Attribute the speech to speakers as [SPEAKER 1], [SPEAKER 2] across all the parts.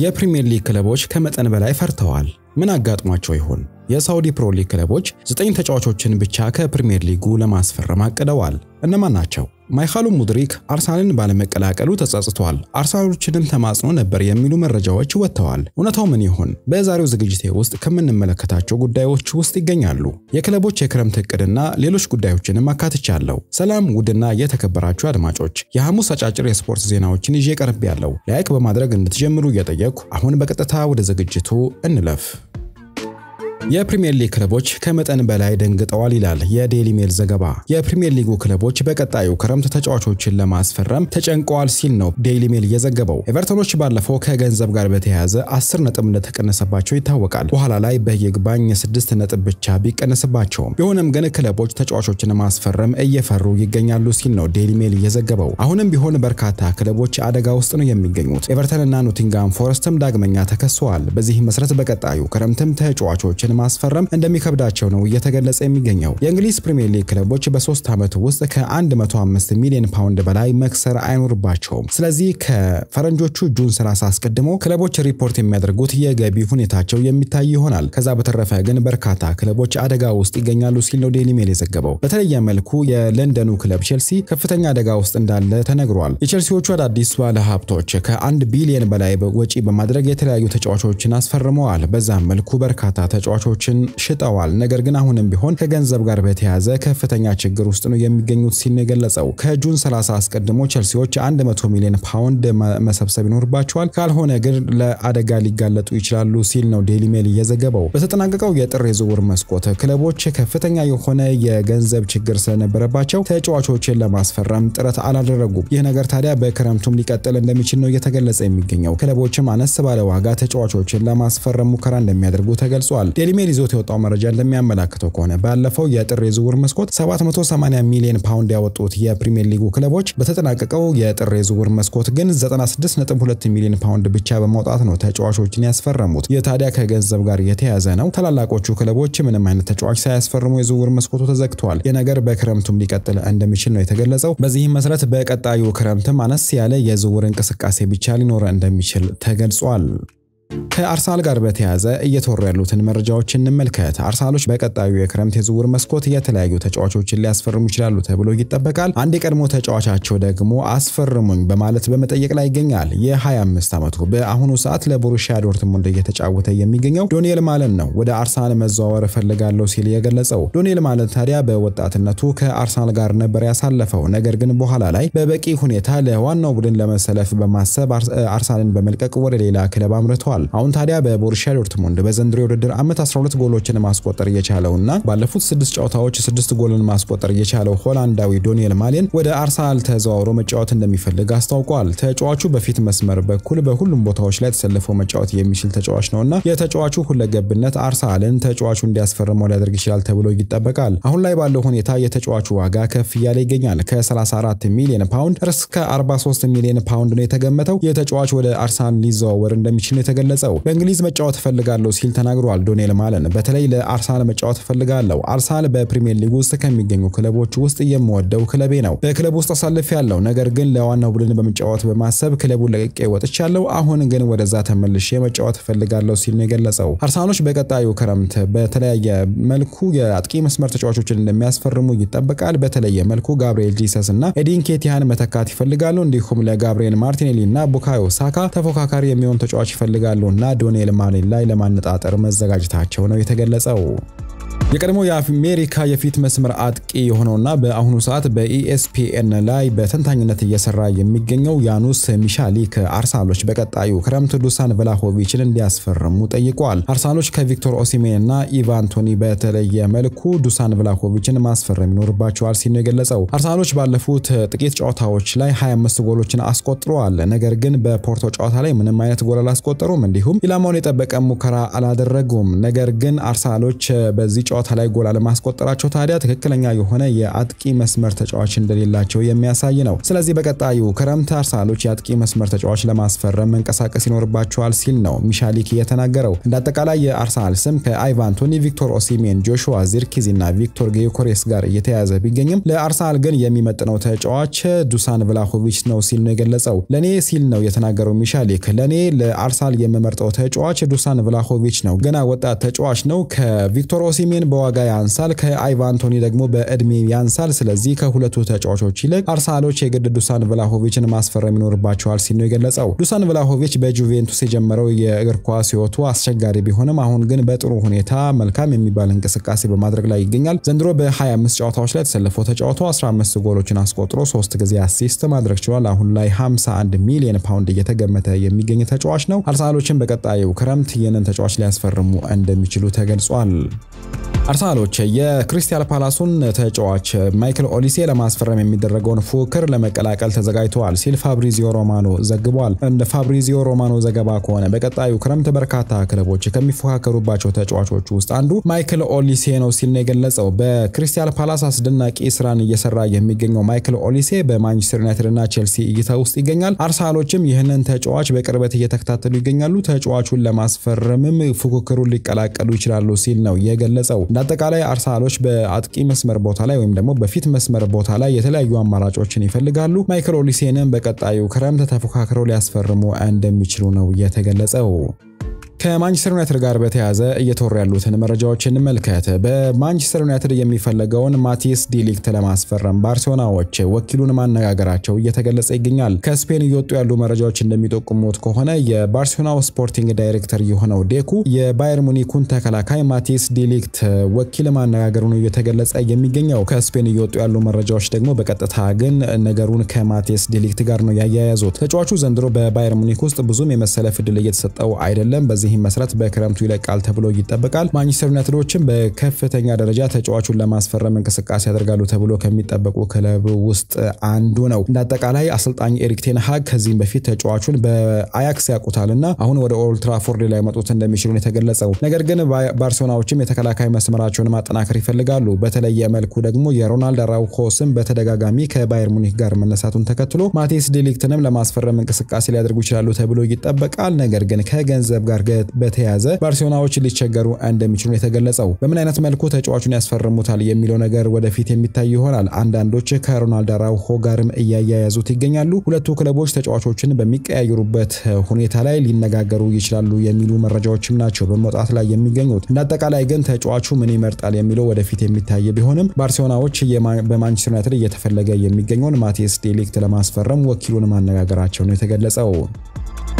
[SPEAKER 1] የፕሪሚየር ሊግ ክለቦች ከመጠን በላይ ፈርተዋል። ምን አጋጥሟቸው ይሆን? የሳውዲ ፕሮ ሊግ ክለቦች ዘጠኝ ተጫዋቾችን ብቻ ከፕሪምየር ሊጉ ለማስፈረም አቅደዋል። እነማን ናቸው? ማይካሉ ሙድሪክ አርሰናልን ባለመቀላቀሉ ተጸጽቷል፣ አርሰናሎችንም ተማጽኖ ነበር የሚሉ መረጃዎች ወጥተዋል። እውነታው ምን ይሆን? በዛሬው ዝግጅቴ ውስጥ ከምንመለከታቸው ጉዳዮች ውስጥ ይገኛሉ። የክለቦች የክረምት እቅድና ሌሎች ጉዳዮችንም አካትቻለሁ። ሰላም ውድና የተከበራችሁ አድማጮች፣ የሐሙስ አጫጭር የስፖርት ዜናዎችን ይዤ ቀርቤያለሁ። ላይክ በማድረግ እንድትጀምሩ እየጠየቅኩ አሁን በቀጥታ ወደ ዝግጅቱ እንለፍ። የፕሪምየር ሊግ ክለቦች ከመጠን በላይ ደንግጠዋል ይላል የዴሊ ሜል ዘገባ። የፕሪምየር ሊጉ ክለቦች በቀጣዩ ክረምት ተጫዋቾችን ለማስፈረም ተጨንቀዋል ሲል ነው ዴይሊ ሜል የዘገበው። ኤቨርተኖች ባለፈው ከገንዘብ ጋር በተያያዘ 10 ነጥብ እንደተቀነሰባቸው ይታወቃል። በኋላ ላይ በይግባኝ ስድስት ነጥብ ብቻ ቢቀነስባቸውም ቢሆንም ግን ክለቦች ተጫዋቾችን ማስፈረም እየፈሩ ይገኛሉ ሲል ነው ዴይሊ ሜል የዘገበው። አሁንም ቢሆን በርካታ ክለቦች አደጋ ውስጥ ነው የሚገኙት። ኤቨርተንና ኖቲንጋም ፎረስትም ዳግመኛ ተከሰዋል። በዚህ መሰረት በቀጣዩ ክረምትም ተጫዋቾችን ማስፈረም እንደሚከብዳቸው ነው እየተገለጸ የሚገኘው። የእንግሊዝ ፕሪምየር ሊግ ክለቦች በሶስት ዓመት ውስጥ ከ105 ሚሊዮን ፓውንድ በላይ መክሰር አይኖርባቸውም። ስለዚህ ከፈረንጆቹ ጁን 30 አስቀድሞ ክለቦች ሪፖርት የሚያደርጉት የገቢ ሁኔታቸው የሚታይ ይሆናል። ከዛ በተረፈ ግን በርካታ ክለቦች አደጋ ውስጥ ይገኛሉ ሲል ነው ዴሊ ሜል የዘገበው። በተለየ መልኩ የለንደኑ ክለብ ቼልሲ ከፍተኛ አደጋ ውስጥ እንዳለ ተነግሯል። የቼልሲዎቹ አዳዲስ ባለ ሀብቶች ከአንድ ቢሊየን በላይ ወጪ በማድረግ የተለያዩ ተጫዋቾችን አስፈርመዋል። በዛም መልኩ በርካታ ተጫዋቾች ቤቶችን ሽጠዋል። ነገር ግን አሁንም ቢሆን ከገንዘብ ጋር በተያያዘ ከፍተኛ ችግር ውስጥ ነው የሚገኙት ሲል ነው የገለጸው። ከጁን 30 አስቀድሞ ቸልሲዎች 100 ሚሊዮን ፓውንድ መሰብሰብ ይኖርባቸዋል፣ ካልሆነ ግን ለአደጋ ሊጋለጡ ይችላሉ ሲል ነው ዴሊ ሜል እየዘገበው። በተጠናቀቀው የጥር የዝውውር መስኮት ክለቦች ከፍተኛ የሆነ የገንዘብ ችግር ስለነበረባቸው ተጫዋቾችን ለማስፈረም ጥረት አላደረጉም። ይህ ነገር ታዲያ በክረምቱም ሊቀጥል እንደሚችል ነው እየተገለጸ የሚገኘው። ክለቦችም አነስ ባለ ዋጋ ተጫዋቾችን ለማስፈረም ሙከራ እንደሚያደርጉ ተገልጿል። ፕሪሚየር ይዞት የወጣው መረጃ እንደሚያመላክተው ከሆነ ባለፈው የጥር የዝውውር መስኮት 780 ሚሊዮን ፓውንድ ያወጡት የፕሪሚየር ሊጉ ክለቦች በተጠናቀቀው የጥር የዝውውር መስኮት ግን 96.2 ሚሊዮን ፓውንድ ብቻ በማውጣት ነው ተጫዋቾችን ያስፈረሙት። የታዲያ ከገንዘብ ጋር የተያዘ ነው። ታላላቆቹ ክለቦች ምንም አይነት ተጫዋች ሳያስፈርሙ የዝውውር መስኮቱ ተዘግተዋል። የነገር በክረምቱም ሊቀጥል እንደሚችል ነው የተገለጸው። በዚህም መሰረት በቀጣዩ ክረምትም አነስ ያለ የዝውውር እንቅስቃሴ ብቻ ሊኖረ እንደሚችል ተገልጿል። ከአርሳል ጋር በተያያዘ እየተወሩ ያሉትን መረጃዎች እንመልከት። አርሳሎች በቀጣዩ የክረምት የዝውውር መስኮት የተለያዩ ተጫዋቾችን ሊያስፈርሙ ይችላሉ ተብሎ ይጠበቃል። አንድ የቀድሞ ተጫዋቻቸው ደግሞ አስፈርሙኝ በማለት በመጠየቅ ላይ ይገኛል። የ25 ዓመቱ በአሁኑ ሰዓት ለቦሩሺያ ዶርትሙንድ እየተጫወተ የሚገኘው ዶኒኤል ማለን ነው ወደ አርሳል መዘዋወር እፈልጋለሁ ሲል የገለጸው። ዶኒኤል ማለን ታዲያ በወጣትነቱ ከአርሳል ጋር ነበር ያሳለፈው። ነገር ግን በኋላ ላይ በበቂ ሁኔታ ለዋናው ቡድን ለመሰለፍ በማሰብ አርሳልን በመልቀቅ ወደ ሌላ ክለብ አምርተዋል። ተመልክተናል። አሁን ታዲያ በቦሩሲያ ዶርትሙንድ በዘንድሮ የውድድር ዓመት 12 ጎሎችን ማስቆጠር የቻለውና ባለፉት ስድስት ጨዋታዎች ስድስት ጎልን ማስቆጠር የቻለው ሆላንዳዊ ዶኒኤል ማሌን ወደ አርሰናል ተዘዋውሮ መጫወት እንደሚፈልግ አስታውቋል። ተጫዋቹ በፊት መስመር በኩል በሁሉም ቦታዎች ላይ ተሰልፎ መጫወት የሚችል ተጫዋች ነውና የተጫዋቹ ሁለገብነት አርሰናልን ተጫዋቹ እንዲያስፈርመው ሊያደርግ ይችላል ተብሎ ይጠበቃል። አሁን ላይ ባለው ሁኔታ የተጫዋቹ ዋጋ ከፍ እያለ ይገኛል። ከ34 ሚሊዮን ፓውንድ እስከ 43 ሚሊዮን ፓውንድ ነው የተገመተው። የተጫዋች ወደ አርሰናል ሊዘዋወር እንደሚችል ነው የተገለ የገለጸው። በእንግሊዝ መጫወት እፈልጋለሁ ሲል ተናግሯል። ዶኔል ማለን በተለይ ለአርሰናል መጫወት እፈልጋለሁ። አርሰናል በፕሪሚየር ሊግ ውስጥ ከሚገኙ ክለቦች ውስጥ የምወደው ክለቤ ነው። በክለብ ውስጥ አሳልፍ ያለው ነገር ግን ለዋናው ቡድን በመጫወት በማሰብ ክለቡን ለቅቄ ወጥቻለሁ። አሁን ግን ወደዛ ተመልሼ መጫወት እፈልጋለሁ ሲል ነው የገለጸው። አርሰናሎች በቀጣዩ ክረምት በተለያየ መልኩ የአጥቂ መስመር ተጫዋቾችን እንደሚያስፈርሙ ይጠበቃል። በተለየ መልኩ ጋብርኤል ጂሰስ እና ኤዲን ኬቲያን መተካት ይፈልጋሉ። እንዲሁም ለጋብርኤል ማርቲኔሊ እና ቡካዮ ሳካ ተፎካካሪ የሚሆን ተጫዋች ይፈልጋሉ ሜሎና ዶኔል ማኔል ላይ ለማነጣጠር መዘጋጀታቸው ነው የተገለጸው። የቀድሞ የአሜሪካ የፊት መስመር አጥቂ የሆነውና በአሁኑ ሰዓት በኢኤስፒኤን ላይ በተንታኝነት እየሰራ የሚገኘው ያኑስ ሚሻሊክ አርሰናሎች በቀጣዩ ክረምት ዱሳን ቭላሆቪችን እንዲያስፈርሙ ጠይቋል። አርሳሎች ከቪክቶር ኦሲሜን እና ኢቫንቶኒ በተለየ መልኩ ዱሳን ቭላሆቪችን ማስፈረም ይኖርባቸዋል ሲል ነው የገለጸው። አርሰናሎች ባለፉት ጥቂት ጨዋታዎች ላይ 25 ጎሎችን አስቆጥረዋል። ነገር ግን በፖርቶ ጨዋታ ላይ ምንም አይነት ጎል አላስቆጠሩም። እንዲሁም ኢላማውን የጠበቀ ሙከራ አላደረጉም። ነገር ግን አርሰናሎች በዚህ ጨዋታ ጨዋታ ላይ ጎል አለማስቆጠራቸው ታዲያ ትክክለኛ የሆነ የአጥቂ መስመር ተጫዋች እንደሌላቸው የሚያሳይ ነው። ስለዚህ በቀጣዩ ክረምት አርሰናሎች የአጥቂ መስመር ተጫዋች ለማስፈረም መንቀሳቀስ ይኖርባቸዋል ሲል ነው ሚሻሊክ የተናገረው። እንደ አጠቃላይ የአርሰናል ስም ከአይቫን ቶኒ፣ ቪክቶር ኦሲሜን፣ ጆሹዋ ዚርኪዚ እና ቪክቶር ጌዮኮሬስ ጋር የተያያዘ ቢገኝም ለአርሰናል ግን የሚመጥነው ተጫዋች ዱሳን ቭላሆቪች ነው ሲል ነው የገለጸው። ለእኔ ሲል ነው የተናገረው ሚሻሊክ። ለእኔ ለአርሰናል የምመርጠው ተጫዋች ዱሳን ቭላሆቪች ነው። ገና ወጣት ተጫዋች ነው። ከቪክቶር ኦሲሜን በዋጋ ያንሳል፣ ከአይቫንቶኒ ደግሞ በእድሜ ያንሳል። ስለዚህ ከሁለቱ ተጫዋቾች ይልቅ አርሰናሎች የግድ ዱሳን ቭላሆቪችን ማስፈረም ይኖርባቸዋል ሲል ነው የገለጸው። ዱሳን ቭላሆቪች በጁቬንቱስ የጀመረው የእግር ኳስ ህይወቱ አስቸጋሪ ቢሆንም አሁን ግን በጥሩ ሁኔታ መልካም የሚባል እንቅስቃሴ በማድረግ ላይ ይገኛል። ዘንድሮ በ25 ጨዋታዎች ላይ ተሰልፎ ተጫውቶ 15 ጎሎችን አስቆጥሮ ሶስት ጊዜ አሲስት ማድረግ ችሏል። አሁን ላይ 51 ሚሊዮን ፓውንድ እየተገመተ የሚገኝ ተጫዋች ነው። አርሰናሎችን በቀጣዩ ክረምት ይህንን ተጫዋች ሊያስፈርሙ እንደሚችሉ ተገልጿል። አርሰናሎች የክሪስታል ፓላሱን ተጫዋች ማይክል ኦሊሴ ለማስፈረም የሚደረገውን ፉክክር ለመቀላቀል ተዘጋጅተዋል ሲል ፋብሪዚዮ ሮማኖ ዘግቧል። እንደ ፋብሪዚዮ ሮማኖ ዘገባ ከሆነ በቀጣዩ ክረምት በርካታ ክለቦች ከሚፎካከሩባቸው ተጫዋቾች ውስጥ አንዱ ማይክል ኦሊሴ ነው ሲል ነው የገለጸው። በክሪስታል ፓላስ አስደናቂ ስራን እየሰራ የሚገኘው ማይክል ኦሊሴ በማንቸስተር ዩናይትድ እና ቼልሲ እይታ ውስጥ ይገኛል። አርሰናሎችም ይህንን ተጫዋች በቅርበት እየተከታተሉ ይገኛሉ። ተጫዋቹን ለማስፈረምም ፉክክሩን ሊቀላቀሉ ይችላሉ ሲል ነው የገለጸው። አጠቃላይ አርሰናሎች በአጥቂ መስመር ቦታ ላይ ወይም ደግሞ በፊት መስመር ቦታ ላይ የተለያዩ አማራጮችን ይፈልጋሉ። ማይክል በቀጣዩ ክረምት ተፎካክረው ሊያስፈርሙ እንደሚችሉ ነው የተገለጸው። ከማንቸስተር ዩናይትድ ጋር በተያያዘ እየተወሩ ያሉትን መረጃዎች እንመልከት። በማንቸስተር ዩናይትድ የሚፈለገውን ማቲስ ዲሊክት ለማስፈረም ባርሴሎናዎች ወኪሉን ማነጋገራቸው እየተገለጸ ይገኛል። ከስፔን እየወጡ ያሉ መረጃዎች እንደሚጠቁሙት ከሆነ የባርሴሎናው ስፖርቲንግ ዳይሬክተር የሆነው ዴኩ የባየር ሙኒኩን ተከላካይ ማቲስ ዲሊክት ወኪል ማነጋገሩ ነው እየተገለጸ የሚገኘው። ከስፔን እየወጡ ያሉ መረጃዎች ደግሞ በቀጥታ ግን ነገሩን ከማቲስ ዲሊክት ጋር ነው ያያያዙት። ተጫዋቹ ዘንድሮ በባየር ሙኒክ ውስጥ ብዙም የመሰለፍ ፍድል እየተሰጠው አይደለም። በዚህ ይህም መስራት በክረምቱ ይለቃል ተብሎ ይጠበቃል። ማንቸስተር ዩናይትዶችም በከፍተኛ ደረጃ ተጫዋቹን ለማስፈረም እንቅስቃሴ ያደርጋሉ ተብሎ ከሚጠበቁ ክለብ ውስጥ አንዱ ነው። እንደ አጠቃላይ አሰልጣኝ ኤሪክ ቴንሃግ ከዚህም በፊት ተጫዋቹን በአያክስ ያውቁታልና አሁን ወደ ኦልትራፎርድ መጡት እንደሚችሉ የተገለጸው። ነገር ግን ባርሴሎናዎችም የተከላካይ መስመራቸውን ማጠናከር ይፈልጋሉ። በተለየ መልኩ ደግሞ የሮናልድ አራውኮ በተደጋጋሚ ከባየር ሙኒክ ጋር መነሳቱን ተከትሎ ማቴስ ዲሊክትንም ለማስፈረም እንቅስቃሴ ሊያደርጉ ይችላሉ ተብሎ ይጠበቃል። ነገር ግን ከገንዘብ ጋር በተያዘ ባርሴሎናዎች ሊቸገሩ እንደሚችሉ ነው የተገለጸው። በምን አይነት መልኩ ተጫዋቹን ያስፈርሙታል የሚለው ነገር ወደፊት የሚታይ ይሆናል። አንዳንዶች ከሮናልድ አራውሆ ጋርም እያያያዙት ይገኛሉ። ሁለቱ ክለቦች ተጫዋቾችን በሚቀያየሩበት ሁኔታ ላይ ሊነጋገሩ ይችላሉ የሚሉ መረጃዎችም ናቸው በመውጣት ላይ የሚገኙት። እንደ አጠቃላይ ግን ተጫዋቹ ምን ይመርጣል የሚለው ወደፊት የሚታይ ቢሆንም ባርሴሎናዎች በማንቸስተር ዩናይትድ እየተፈለገ የሚገኘውን ማቴስ ዴሊክት ለማስፈረም ወኪሉን ማነጋገራቸው ነው የተገለጸው።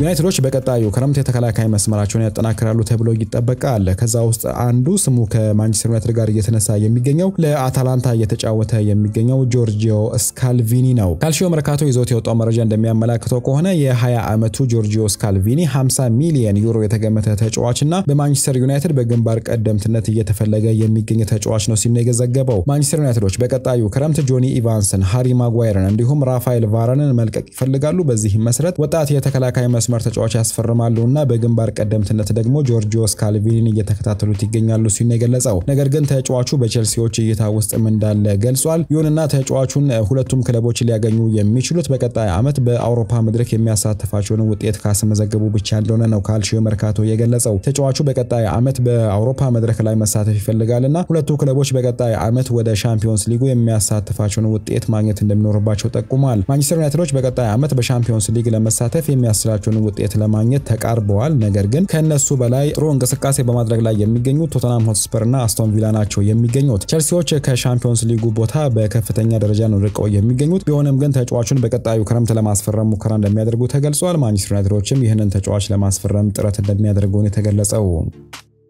[SPEAKER 1] ዩናይትዶች በቀጣዩ ክረምት የተከላካይ መስመራቸውን ያጠናክራሉ ተብሎ ይጠበቃል። ከዛ ውስጥ አንዱ ስሙ ከማንቸስተር ዩናይትድ ጋር እየተነሳ የሚገኘው ለአታላንታ እየተጫወተ የሚገኘው ጆርጂዮ ስካልቪኒ ነው። ካልሲዮ መርካቶ ይዞት የወጣው መረጃ እንደሚያመላክተው ከሆነ የ20 ዓመቱ ጆርጂዮ ስካልቪኒ 50 ሚሊየን ዩሮ የተገመተ ተጫዋች እና በማንቸስተር ዩናይትድ በግንባር ቀደምትነት እየተፈለገ የሚገኝ ተጫዋች ነው ሲል ነው የዘገበው። ማንቸስተር ዩናይትዶች በቀጣዩ ክረምት ጆኒ ኢቫንስን፣ ሃሪ ማጓየርን እንዲሁም ራፋኤል ቫረንን መልቀቅ ይፈልጋሉ። በዚህም መሰረት ወጣት የተከላካይ መስ መስመር ተጫዋች ያስፈርማሉ እና በግንባር ቀደምትነት ደግሞ ጆርጂዮስ ካልቪኒን እየተከታተሉት ይገኛሉ ሲል ነው የገለጸው። ነገር ግን ተጫዋቹ በቼልሲዎች እይታ ውስጥም እንዳለ ገልጿል። ይሁንና ተጫዋቹን ሁለቱም ክለቦች ሊያገኙ የሚችሉት በቀጣይ ዓመት በአውሮፓ መድረክ የሚያሳትፋቸውን ውጤት ካስመዘገቡ ብቻ እንደሆነ ነው ካልሽዮ መርካቶ የገለጸው። ተጫዋቹ በቀጣይ ዓመት በአውሮፓ መድረክ ላይ መሳተፍ ይፈልጋል እና ሁለቱ ክለቦች በቀጣይ ዓመት ወደ ሻምፒዮንስ ሊጉ የሚያሳትፋቸውን ውጤት ማግኘት እንደሚኖርባቸው ጠቁሟል። ማንቸስተር ዩናይትዶች በቀጣይ ዓመት በሻምፒዮንስ ሊግ ለመሳተፍ የሚያስችላቸው የሚሉትን ውጤት ለማግኘት ተቃርበዋል። ነገር ግን ከእነሱ በላይ ጥሩ እንቅስቃሴ በማድረግ ላይ የሚገኙ ቶተናም ሆትስፐር እና አስቶን ቪላ ናቸው የሚገኙት። ቸልሲዎች ከሻምፒዮንስ ሊጉ ቦታ በከፍተኛ ደረጃ ነው ርቀው የሚገኙት። ቢሆንም ግን ተጫዋቹን በቀጣዩ ክረምት ለማስፈረም ሙከራ እንደሚያደርጉ ተገልጿል። ማንቸስተር ዩናይትዶችም ይህንን ተጫዋች ለማስፈረም ጥረት እንደሚያደርገውን የተገለጸው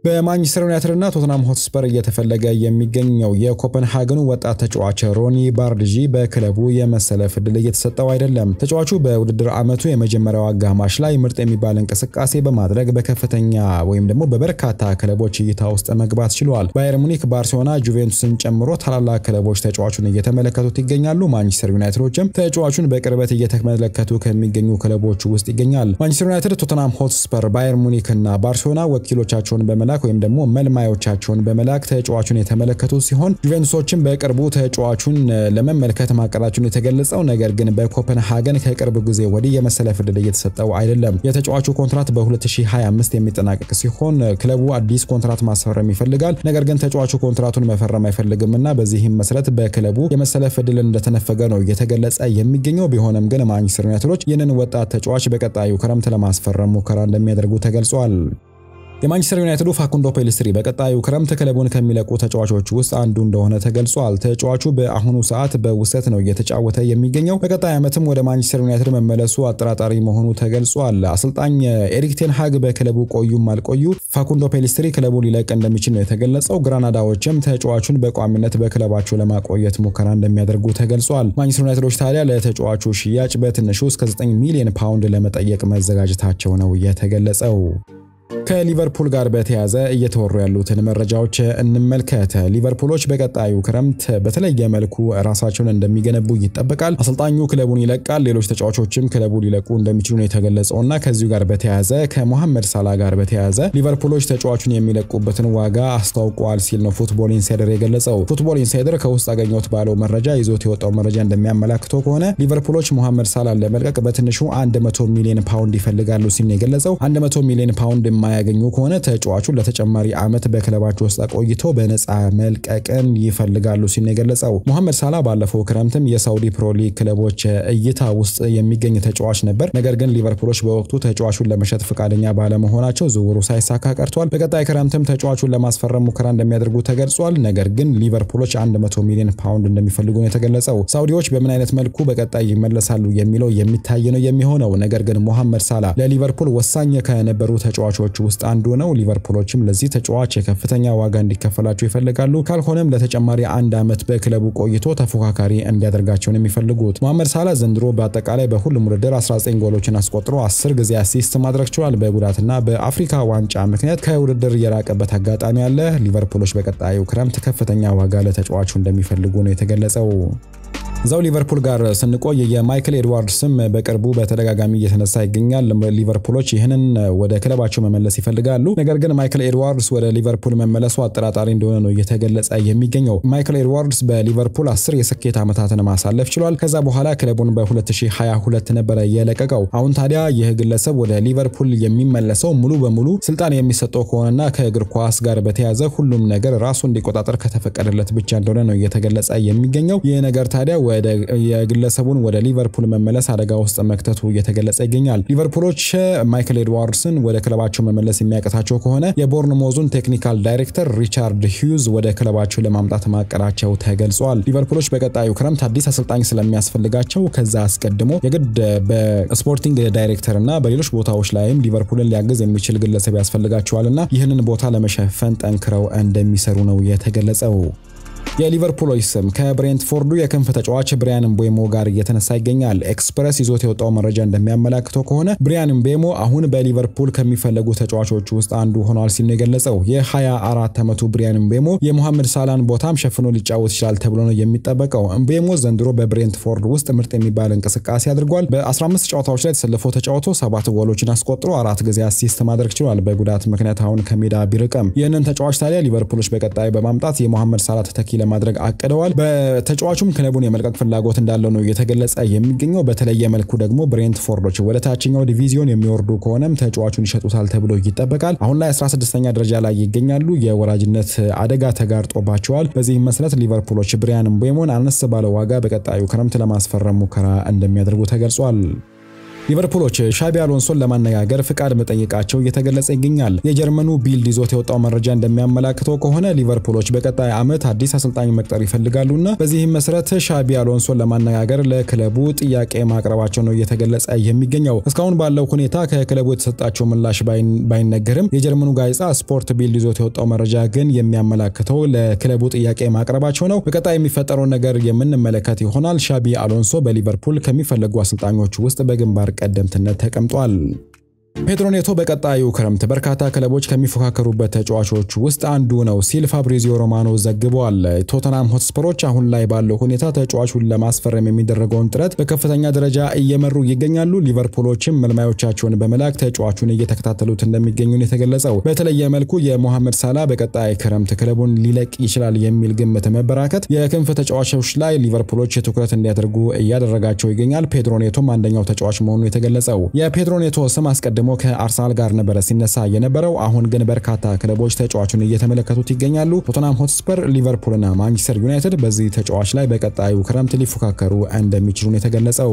[SPEAKER 1] በማንቸስተር እና ቶትናም ሆትስፐር እየተፈለገ የሚገኘው የኮፐንሃገኑ ወጣት ተጫዋች ሮኒ ባርድዢ በክለቡ የመሰለፍ እድል እየተሰጠው አይደለም። ተጫዋቹ በውድድር ዓመቱ የመጀመሪያው አጋማሽ ላይ ምርጥ የሚባል እንቅስቃሴ በማድረግ በከፍተኛ ወይም ደግሞ በበርካታ ክለቦች እይታ ውስጥ መግባት ችሏል። ባየር ሙኒክ፣ ባርሴሎና፣ ጁቬንቱስን ጨምሮ ታላላቅ ክለቦች ተጫዋቹን እየተመለከቱት ይገኛሉ። ማንቸስተር ዩናይትዶችም ተጫዋቹን በቅርበት እየተመለከቱ ከሚገኙ ክለቦች ውስጥ ይገኛል። ማንቸስተር ዩናይትድ፣ ቶትናም ሆትስፐር፣ ባየር ሙኒክ እና ባርሴሎና ወኪሎቻቸውን በመ በመላክ ወይም ደግሞ መልማዮቻቸውን በመላክ ተጫዋቹን የተመለከቱ ሲሆን ጁቬንቱሶችን በቅርቡ ተጫዋቹን ለመመልከት ማቀዳቸውን የተገለጸው፣ ነገር ግን በኮፐንሃገን ከቅርብ ጊዜ ወዲህ የመሰለፍ ዕድል እየተሰጠው አይደለም። የተጫዋቹ ኮንትራት በ2025 የሚጠናቀቅ ሲሆን ክለቡ አዲስ ኮንትራት ማስፈረም ይፈልጋል። ነገር ግን ተጫዋቹ ኮንትራቱን መፈረም አይፈልግም እና በዚህም መሰረት በክለቡ የመሰለፍ ዕድል እንደተነፈገ ነው እየተገለጸ የሚገኘው። ቢሆንም ግን ማንቸስተር ዩናይትዶች ይህንን ወጣት ተጫዋች በቀጣዩ ክረምት ለማስፈረም ሙከራ እንደሚያደርጉ ተገልጿል። የማንቸስተር ዩናይትዱ ፋኩንዶ ፔሊስትሪ በቀጣዩ ክረምት ክለቡን ከሚለቁ ተጫዋቾች ውስጥ አንዱ እንደሆነ ተገልጿል። ተጫዋቹ በአሁኑ ሰዓት በውሰት ነው እየተጫወተ የሚገኘው። በቀጣይ ዓመትም ወደ ማንቸስተር ዩናይትድ መመለሱ አጠራጣሪ መሆኑ ተገልጿል። አሰልጣኝ ኤሪክ ቴንሃግ በክለቡ ቆዩም አልቆዩ ፋኩንዶ ፔሊስትሪ ክለቡ ሊለቅ እንደሚችል ነው የተገለጸው። ግራናዳዎችም ተጫዋቹን በቋሚነት በክለባቸው ለማቆየት ሙከራ እንደሚያደርጉ ተገልጿል። ማንቸስተር ዩናይትዶች ታዲያ ለተጫዋቹ ሽያጭ በትንሹ እስከ 9 ሚሊዮን ፓውንድ ለመጠየቅ መዘጋጀታቸው ነው የተገለጸው። ከሊቨርፑል ጋር በተያዘ እየተወሩ ያሉትን መረጃዎች እንመልከት። ሊቨርፑሎች በቀጣዩ ክረምት በተለየ መልኩ ራሳቸውን እንደሚገነቡ ይጠበቃል። አሰልጣኙ ክለቡን ይለቃል፣ ሌሎች ተጫዋቾችም ክለቡ ሊለቁ እንደሚችሉ ነው የተገለጸውና ከዚሁ ጋር በተያዘ ከሞሐመድ ሳላ ጋር በተያዘ ሊቨርፑሎች ተጫዋቹን የሚለቁበትን ዋጋ አስታውቋል ሲል ነው ፉትቦል ኢንሳይደር የገለጸው። ፉትቦል ኢንሳይደር ከውስጥ አገኘት ባለው መረጃ ይዞት የወጣው መረጃ እንደሚያመላክተው ከሆነ ሊቨርፑሎች ሞሐመድ ሳላን ለመልቀቅ በትንሹ 100 ሚሊዮን ፓውንድ ይፈልጋሉ ሲል ነው የገለጸው። 100 ሚሊዮን ፓውንድ የማያገኙ ከሆነ ተጫዋቹ ለተጨማሪ ዓመት በክለባቸው ውስጥ ቆይቶ በነፃ መልቀቅን ይፈልጋሉ ሲል ነው የገለጸው። ሞሐመድ ሳላ ባለፈው ክረምትም የሳውዲ ፕሮ ሊግ ክለቦች እይታ ውስጥ የሚገኝ ተጫዋች ነበር። ነገር ግን ሊቨርፑሎች በወቅቱ ተጫዋቹን ለመሸጥ ፈቃደኛ ባለመሆናቸው ዝውውሩ ሳይሳካ ቀርቷል። በቀጣይ ክረምትም ተጫዋቹን ለማስፈረም ሙከራ እንደሚያደርጉ ተገልጿል። ነገር ግን ሊቨርፑሎች 100 ሚሊዮን ፓውንድ እንደሚፈልጉ ነው የተገለጸው። ሳውዲዎች በምን አይነት መልኩ በቀጣይ ይመለሳሉ የሚለው የሚታይ ነው የሚሆነው። ነገር ግን ሞሐመድ ሳላ ለሊቨርፑል ወሳኝ ከነበሩ ተጫዋቾች ተጫዋቾች ውስጥ አንዱ ነው። ሊቨርፑሎችም ለዚህ ተጫዋች የከፍተኛ ዋጋ እንዲከፈላቸው ይፈልጋሉ። ካልሆነም ለተጨማሪ አንድ ዓመት በክለቡ ቆይቶ ተፎካካሪ እንዲያደርጋቸው ነው የሚፈልጉት መሐመድ ሳላ ዘንድሮ በአጠቃላይ በሁሉም ውድድር 19 ጎሎችን አስቆጥሮ 10 ጊዜ አሲስት ማድረግ ችሏል። በጉዳትና በአፍሪካ ዋንጫ ምክንያት ከውድድር የራቀበት አጋጣሚ አለ። ሊቨርፑሎች በቀጣዩ ክረምት ከፍተኛ ዋጋ ለተጫዋቹ እንደሚፈልጉ ነው የተገለጸው። እዛው ሊቨርፑል ጋር ስንቆይ የማይክል ኤድዋርድ ስም በቅርቡ በተደጋጋሚ እየተነሳ ይገኛል። ሊቨርፑሎች ይህንን ወደ ክለባቸው መመለስ ይፈልጋሉ። ነገር ግን ማይክል ኤድዋርድስ ወደ ሊቨርፑል መመለሱ አጠራጣሪ እንደሆነ ነው እየተገለጸ የሚገኘው። ማይክል ኤድዋርድስ በሊቨርፑል አስር የስኬት ዓመታትን ማሳለፍ ችሏል። ከዛ በኋላ ክለቡን በ2022 ነበረ የለቀቀው። አሁን ታዲያ ይህ ግለሰብ ወደ ሊቨርፑል የሚመለሰው ሙሉ በሙሉ ስልጣን የሚሰጠው ከሆነና ከእግር ኳስ ጋር በተያዘ ሁሉም ነገር ራሱ እንዲቆጣጠር ከተፈቀደለት ብቻ እንደሆነ ነው እየተገለጸ የሚገኘው። ይህ ነገር ታዲያ የግለሰቡን ወደ ሊቨርፑል መመለስ አደጋ ውስጥ መክተቱ እየተገለጸ ይገኛል። ሊቨርፑሎች ማይክል ኤድዋርድስን ወደ ክለባቸው መመለስ የሚያቀታቸው ከሆነ የቦርንሞዙን ቴክኒካል ዳይሬክተር ሪቻርድ ሂውዝ ወደ ክለባቸው ለማምጣት ማቀዳቸው ተገልጿል። ሊቨርፑሎች በቀጣዩ ክረምት አዲስ አሰልጣኝ ስለሚያስፈልጋቸው ከዛ አስቀድሞ የግድ በስፖርቲንግ ዳይሬክተር እና በሌሎች ቦታዎች ላይም ሊቨርፑልን ሊያግዝ የሚችል ግለሰብ ያስፈልጋቸዋል እና ይህንን ቦታ ለመሸፈን ጠንክረው እንደሚሰሩ ነው የተገለጸው። የሊቨርፑል ስም ከብሬንትፎርዱ የክንፍ ተጫዋች ብሪያን ምቤሞ ጋር እየተነሳ ይገኛል። ኤክስፕረስ ይዞት የወጣው መረጃ እንደሚያመላክተው ከሆነ ብሪያን ምቤሞ አሁን በሊቨርፑል ከሚፈለጉ ተጫዋቾች ውስጥ አንዱ ሆኗል ሲል ነው የገለጸው። የ24 ዓመቱ ብሪያን ምቤሞ የሞሐመድ ሳላን ቦታም ሸፍኖ ሊጫወት ይችላል ተብሎ ነው የሚጠበቀው። ምቤሞ ዘንድሮ በብሬንትፎርድ ውስጥ ምርጥ የሚባል እንቅስቃሴ አድርጓል። በ15 ጨዋታዎች ላይ ተሰልፎ ተጫውቶ ሰባት ጎሎችን አስቆጥሮ አራት ጊዜ አሲስት ማድረግ ችሏል። በጉዳት ምክንያት አሁን ከሜዳ ቢርቅም ይህንን ተጫዋች ታዲያ ሊቨርፑሎች በቀጣይ በማምጣት የሞሐመድ ሳላ ተተኪ ተተኪ ለማድረግ አቅደዋል። በተጫዋቹም ክለቡን የመልቀቅ ፍላጎት እንዳለው ነው እየተገለጸ የሚገኘው። በተለየ መልኩ ደግሞ ብሬንትፎርዶች ወደ ታችኛው ዲቪዚዮን የሚወርዱ ከሆነም ተጫዋቹን ይሸጡታል ተብሎ ይጠበቃል። አሁን ላይ 16ኛ ደረጃ ላይ ይገኛሉ። የወራጅነት አደጋ ተጋርጦባቸዋል። በዚህም መሰረት ሊቨርፑሎች ብሪያን ምቤሞን አነስ ባለ ዋጋ በቀጣዩ ክረምት ለማስፈረም ሙከራ እንደሚያደርጉ ተገልጿል። ሊቨርፑሎች ሻቢ አሎንሶን ለማነጋገር ፍቃድ መጠየቃቸው እየተገለጸ ይገኛል። የጀርመኑ ቢልድ ይዞት የወጣው መረጃ እንደሚያመላክተው ከሆነ ሊቨርፑሎች በቀጣይ ዓመት አዲስ አሰልጣኝ መቅጠር ይፈልጋሉና በዚህም መሰረት ሻቢ አሎንሶን ለማነጋገር ለክለቡ ጥያቄ ማቅረባቸው ነው እየተገለጸ የሚገኘው። እስካሁን ባለው ሁኔታ ከክለቡ የተሰጣቸው ምላሽ ባይነገርም የጀርመኑ ጋዜጣ ስፖርት ቢልድ ይዞት የወጣው መረጃ ግን የሚያመላክተው ለክለቡ ጥያቄ ማቅረባቸው ነው። በቀጣይ የሚፈጠረውን ነገር የምንመለከት ይሆናል። ሻቢ አሎንሶ በሊቨርፑል ከሚፈለጉ አሰልጣኞች ውስጥ በግንባር ቀደምትነት ተቀምጧል። ፔትሮኔቶ በቀጣዩ ክረምት በርካታ ክለቦች ከሚፎካከሩበት ተጫዋቾች ውስጥ አንዱ ነው ሲል ፋብሪዚዮ ሮማኖ ዘግበዋል። ቶተናም ሆትስፐሮች አሁን ላይ ባለው ሁኔታ ተጫዋቹን ለማስፈረም የሚደረገውን ጥረት በከፍተኛ ደረጃ እየመሩ ይገኛሉ። ሊቨርፑሎችም መልማዮቻቸውን በመላክ ተጫዋቹን እየተከታተሉት እንደሚገኙን የተገለጸው። በተለየ መልኩ የሞሐመድ ሳላ በቀጣይ ክረምት ክለቡን ሊለቅ ይችላል የሚል ግምት መበራከት የክንፍ ተጫዋቾች ላይ ሊቨርፑሎች ትኩረት እንዲያደርጉ እያደረጋቸው ይገኛል። ፔድሮኔቶም አንደኛው ተጫዋች መሆኑ የተገለጸው የፔድሮኔቶ ስም አስቀድ አስቀድሞ ከአርሰናል ጋር ነበረ ሲነሳ የነበረው። አሁን ግን በርካታ ክለቦች ተጫዋቹን እየተመለከቱት ይገኛሉ። ቶተናም ሆትስፐር፣ ሊቨርፑል እና ማንቸስተር ዩናይትድ በዚህ ተጫዋች ላይ በቀጣዩ ክረምት ሊፎካከሩ እንደሚችሉን የተገለጸው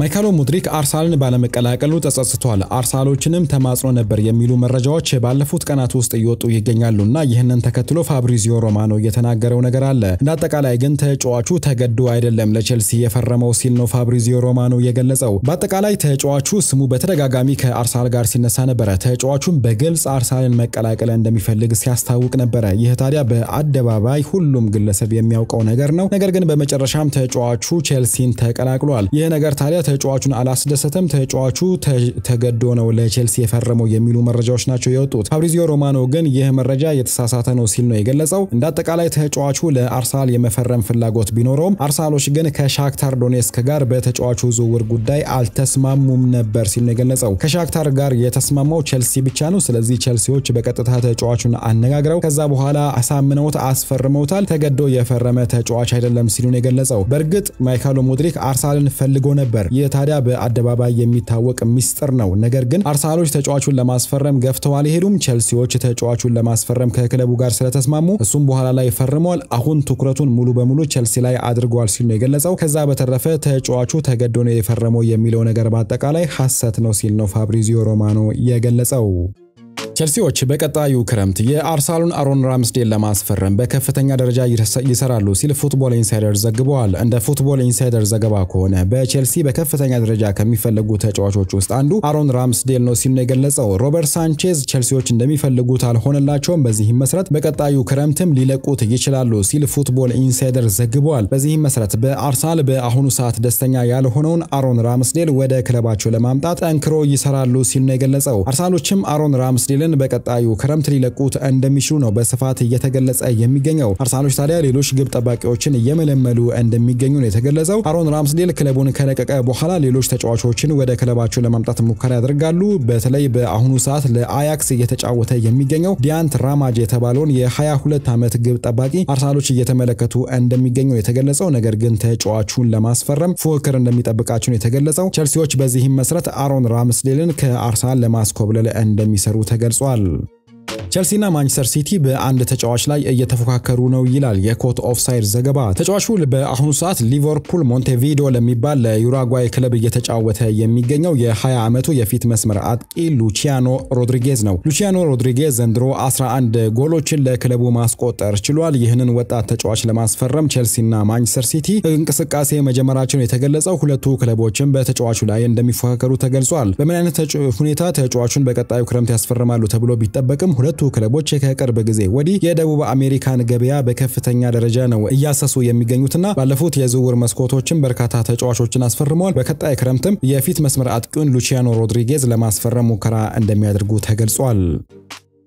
[SPEAKER 1] ማይካሎ ሙድሪክ አርሰናልን ባለመቀላቀሉ ተጸጽቷል፣ አርሰናሎችንም ተማጽኖ ነበር የሚሉ መረጃዎች ባለፉት ቀናት ውስጥ እየወጡ ይገኛሉ እና ይህንን ተከትሎ ፋብሪዚዮ ሮማኖ እየተናገረው ነገር አለ። እንደ አጠቃላይ ግን ተጫዋቹ ተገዶ አይደለም ለቼልሲ የፈረመው ሲል ነው ፋብሪዚዮ ሮማኖ የገለጸው። በአጠቃላይ ተጫዋቹ ስሙ በተደጋጋሚ ከአርሰናል ጋር ሲነሳ ነበረ። ተጫዋቹም በግልጽ አርሰናልን መቀላቀል እንደሚፈልግ ሲያስታውቅ ነበረ። ይህ ታዲያ በአደባባይ ሁሉም ግለሰብ የሚያውቀው ነገር ነው። ነገር ግን በመጨረሻም ተጫዋቹ ቼልሲን ተቀላቅሏል። ይህ ነገር ታዲያ ተጫዋቹን አላስደሰተም፣ ተጫዋቹ ተገዶ ነው ለቼልሲ የፈረመው የሚሉ መረጃዎች ናቸው የወጡት። ፋብሪዚዮ ሮማኖ ግን ይህ መረጃ የተሳሳተ ነው ሲል ነው የገለጸው። እንደ አጠቃላይ ተጫዋቹ ለአርሰናል የመፈረም ፍላጎት ቢኖረውም አርሰናሎች ግን ከሻክታር ዶኔስክ ጋር በተጫዋቹ ዝውውር ጉዳይ አልተስማሙም ነበር ሲል ነው የገለጸው። ከሻክታር ጋር የተስማማው ቼልሲ ብቻ ነው። ስለዚህ ቼልሲዎች በቀጥታ ተጫዋቹን አነጋግረው ከዛ በኋላ አሳምነውት አስፈርመውታል። ተገዶ የፈረመ ተጫዋች አይደለም ሲሉ ነው የገለጸው። በእርግጥ ማይካሎ ሞድሪክ አርሰናልን ፈልጎ ነበር። ይህ ታዲያ በአደባባይ የሚታወቅ ሚስጥር ነው። ነገር ግን አርሰናሎች ተጫዋቹን ለማስፈረም ገፍተው አልሄዱም። ቸልሲዎች ተጫዋቹን ለማስፈረም ከክለቡ ጋር ስለተስማሙ እሱም በኋላ ላይ ፈርመዋል። አሁን ትኩረቱን ሙሉ በሙሉ ቸልሲ ላይ አድርጓል ሲል ነው የገለጸው። ከዛ በተረፈ ተጫዋቹ ተገዶ ነው የፈረመው የሚለው ነገር በአጠቃላይ ሐሰት ነው ሲል ነው ፋብሪዚዮ ሮማኖ የገለጸው። ቸልሲዎች በቀጣዩ ክረምት የአርሰናሉን አሮን ራምስዴል ለማስፈረም በከፍተኛ ደረጃ ይሰራሉ ሲል ፉትቦል ኢንሳይደር ዘግበዋል። እንደ ፉትቦል ኢንሳይደር ዘገባ ከሆነ በቸልሲ በከፍተኛ ደረጃ ከሚፈለጉ ተጫዋቾች ውስጥ አንዱ አሮን ራምስዴል ነው ሲል ነው የገለጸው። ሮበርት ሳንቼዝ ቸልሲዎች እንደሚፈልጉት አልሆነላቸውም። በዚህም መሰረት በቀጣዩ ክረምትም ሊለቁት ይችላሉ ሲል ፉትቦል ኢንሳይደር ዘግበዋል። በዚህም መሰረት በአርሰናል በአሁኑ ሰዓት ደስተኛ ያልሆነውን አሮን ራምስዴል ወደ ክለባቸው ለማምጣት ጠንክሮ ይሰራሉ ሲል ነው የገለጸው። አርሰናሎችም አሮን ራምስዴል አርሰናልን በቀጣዩ ክረምት ሊለቁት እንደሚችሉ ነው በስፋት እየተገለጸ የሚገኘው። አርሰናሎች ታዲያ ሌሎች ግብ ጠባቂዎችን እየመለመሉ እንደሚገኙ ነው የተገለጸው። አሮን ራምስዴል ክለቡን ከለቀቀ በኋላ ሌሎች ተጫዋቾችን ወደ ክለባቸው ለማምጣት ሙከራ ያደርጋሉ። በተለይ በአሁኑ ሰዓት ለአያክስ እየተጫወተ የሚገኘው ዲያንት ራማጅ የተባለውን የ22 ዓመት ግብ ጠባቂ አርሰናሎች እየተመለከቱ እንደሚገኙ ነው የተገለጸው። ነገር ግን ተጫዋቹን ለማስፈረም ፉክክር እንደሚጠብቃቸው ነው የተገለጸው። ቸልሲዎች በዚህም መሰረት አሮን ራምስዴልን ከአርሰናል ለማስኮብለል እንደሚሰሩ ተገልጿል። ገልጿል። ቸልሲና ማንቸስተር ሲቲ በአንድ ተጫዋች ላይ እየተፎካከሩ ነው ይላል የኮት ኦፍሳይድ ዘገባ። ተጫዋቹ በአሁኑ ሰዓት ሊቨርፑል ሞንቴቪዲዮ ለሚባል ለዩራጓይ ክለብ እየተጫወተ የሚገኘው የ20 ዓመቱ የፊት መስመር አጥቂ ሉቺያኖ ሮድሪጌዝ ነው። ሉቺያኖ ሮድሪጌዝ ዘንድሮ 11 ጎሎችን ለክለቡ ማስቆጠር ችሏል። ይህንን ወጣት ተጫዋች ለማስፈረም ቸልሲና ማንቸስተር ሲቲ እንቅስቃሴ መጀመራቸውን የተገለጸው ሁለቱ ክለቦችም በተጫዋቹ ላይ እንደሚፎካከሩ ተገልጿል። በምን አይነት ሁኔታ ተጫዋቹን በቀጣዩ ክረምት ያስፈርማሉ ተብሎ ቢጠበቅም ሁለቱ ክለቦች ከቅርብ ጊዜ ወዲህ የደቡብ አሜሪካን ገበያ በከፍተኛ ደረጃ ነው እያሰሱ የሚገኙትና ባለፉት የዝውውር መስኮቶችን በርካታ ተጫዋቾችን አስፈርመዋል። በቀጣይ ክረምትም የፊት መስመር አጥቂውን ሉቺያኖ ሮድሪጌዝ ለማስፈረም ሙከራ እንደሚያደርጉ ተገልጿል።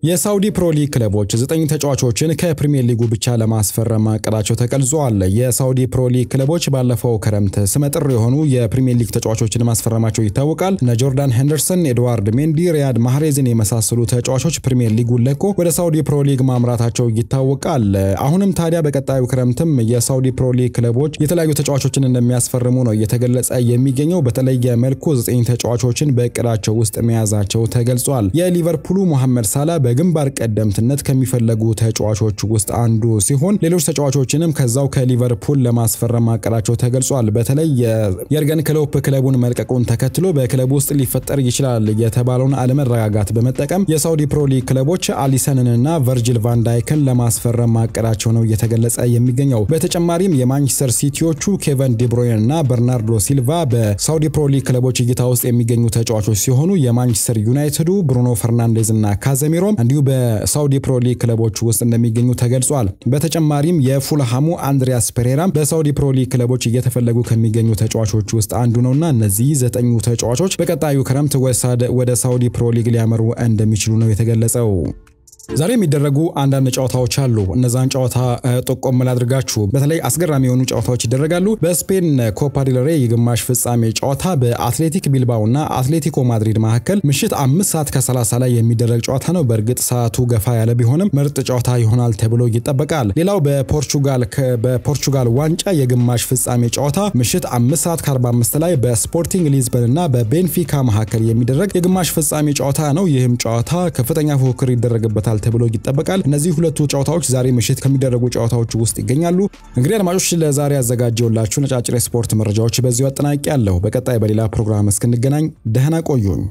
[SPEAKER 1] የሳውዲ ፕሮ ሊግ ክለቦች ዘጠኝ ተጫዋቾችን ከፕሪሚየር ሊጉ ብቻ ለማስፈረም ማቀዳቸው ተገልጿል። የሳውዲ ፕሮ ሊግ ክለቦች ባለፈው ክረምት ስመጥር የሆኑ የፕሪሚየር ሊግ ተጫዋቾችን ማስፈረማቸው ይታወቃል። እነ ጆርዳን ሄንደርሰን፣ ኤድዋርድ ሜንዲ፣ ሪያድ ማህሬዝን የመሳሰሉ ተጫዋቾች ፕሪሚየር ሊጉን ለቆ ወደ ሳውዲ ፕሮ ሊግ ማምራታቸው ይታወቃል። አሁንም ታዲያ በቀጣዩ ክረምትም የሳውዲ ፕሮ ሊግ ክለቦች የተለያዩ ተጫዋቾችን እንደሚያስፈርሙ ነው እየተገለጸ የሚገኘው። በተለየ መልኩ ዘጠኝ ተጫዋቾችን በእቅዳቸው ውስጥ መያዛቸው ተገልጿል። የሊቨርፑሉ መሐመድ ሳላ በግንባር ቀደምትነት ከሚፈለጉ ተጫዋቾች ውስጥ አንዱ ሲሆን ሌሎች ተጫዋቾችንም ከዛው ከሊቨርፑል ለማስፈረም ማቀዳቸው ተገልጿል። በተለይ የርገን ክሎፕ ክለቡን መልቀቁን ተከትሎ በክለቡ ውስጥ ሊፈጠር ይችላል የተባለውን አለመረጋጋት በመጠቀም የሳውዲ ፕሮ ሊግ ክለቦች አሊሰንንና ቨርጅል ቫንዳይክን ለማስፈረም ማቀዳቸው ነው እየተገለጸ የሚገኘው። በተጨማሪም የማንቸስተር ሲቲዎቹ ኬቨን ዲብሮይን እና በርናርዶ ሲልቫ በሳውዲ ፕሮ ሊግ ክለቦች እይታ ውስጥ የሚገኙ ተጫዋቾች ሲሆኑ የማንቸስተር ዩናይትዱ ብሩኖ ፈርናንዴዝ እና ካዘሚሮም እንዲሁ በሳውዲ ፕሮ ሊግ ክለቦች ውስጥ እንደሚገኙ ተገልጿል። በተጨማሪም የፉልሃሙ አንድሪያስ ፔሬራ በሳውዲ ፕሮ ሊግ ክለቦች እየተፈለጉ ከሚገኙ ተጫዋቾች ውስጥ አንዱ ነውና እነዚህ ዘጠኙ ተጫዋቾች በቀጣዩ ክረምት ወደ ሳውዲ ፕሮ ሊግ ሊያመሩ እንደሚችሉ ነው የተገለጸው። ዛሬ የሚደረጉ አንዳንድ ጨዋታዎች አሉ። እነዛን ጨዋታ ጠቆም ላድርጋችሁ። በተለይ አስገራሚ የሆኑ ጨዋታዎች ይደረጋሉ። በስፔን ኮፓ ዴልሬ የግማሽ ፍጻሜ ጨዋታ በአትሌቲክ ቢልባው እና አትሌቲኮ ማድሪድ መካከል ምሽት አምስት ሰዓት ከ30 ላይ የሚደረግ ጨዋታ ነው። በእርግጥ ሰዓቱ ገፋ ያለ ቢሆንም ምርጥ ጨዋታ ይሆናል ተብሎ ይጠበቃል። ሌላው በፖርቹጋል ዋንጫ የግማሽ ፍጻሜ ጨዋታ ምሽት አምስት ሰዓት ከ45 ላይ በስፖርቲንግ ሊዝበን እና በቤንፊካ መካከል የሚደረግ የግማሽ ፍጻሜ ጨዋታ ነው። ይህም ጨዋታ ከፍተኛ ፉክክር ይደረግበታል ይችላል ተብሎ ይጠበቃል። እነዚህ ሁለቱ ጨዋታዎች ዛሬ ምሽት ከሚደረጉ ጨዋታዎች ውስጥ ይገኛሉ። እንግዲህ አድማጮች ለዛሬ ያዘጋጀውላችሁ ነጫጭር የስፖርት መረጃዎች በዚሁ አጠናቂ ያለሁ። በቀጣይ በሌላ ፕሮግራም እስክንገናኝ ደህና ቆዩኝ።